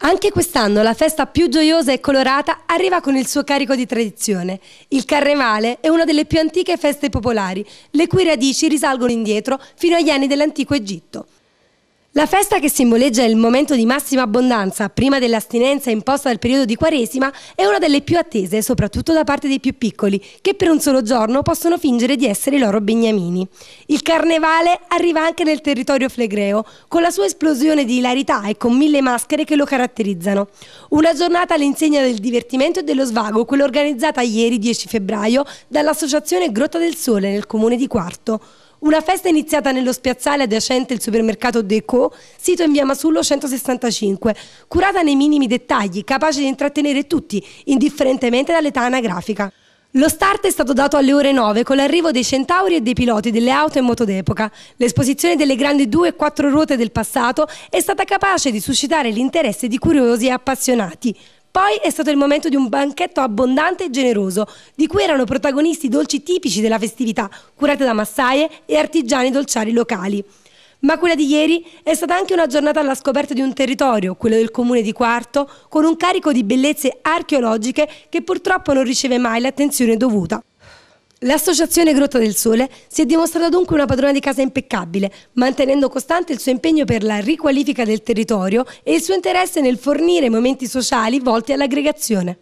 Anche quest'anno la festa più gioiosa e colorata arriva con il suo carico di tradizione. Il Carnevale è una delle più antiche feste popolari, le cui radici risalgono indietro fino agli anni dell'antico Egitto. La festa che simboleggia il momento di massima abbondanza prima dell'astinenza imposta dal periodo di Quaresima è una delle più attese, soprattutto da parte dei più piccoli, che per un solo giorno possono fingere di essere i loro beniamini. Il carnevale arriva anche nel territorio flegreo, con la sua esplosione di ilarità e con mille maschere che lo caratterizzano. Una giornata all'insegna del divertimento e dello svago, quella organizzata ieri 10 febbraio dall'associazione Grotta del Sole nel comune di Quarto. Una festa iniziata nello spiazzale adiacente il supermercato Deco, sito in via Masullo 165, curata nei minimi dettagli, capace di intrattenere tutti, indifferentemente dall'età anagrafica. Lo start è stato dato alle ore 9 con l'arrivo dei centauri e dei piloti delle auto e moto d'epoca. L'esposizione delle grandi due e quattro ruote del passato è stata capace di suscitare l'interesse di curiosi e appassionati. Poi è stato il momento di un banchetto abbondante e generoso, di cui erano protagonisti dolci tipici della festività, curate da massaie e artigiani dolciari locali. Ma quella di ieri è stata anche una giornata alla scoperta di un territorio, quello del comune di Quarto, con un carico di bellezze archeologiche che purtroppo non riceve mai l'attenzione dovuta. L'associazione Grotta del Sole si è dimostrata dunque una padrona di casa impeccabile, mantenendo costante il suo impegno per la riqualifica del territorio e il suo interesse nel fornire momenti sociali volti all'aggregazione.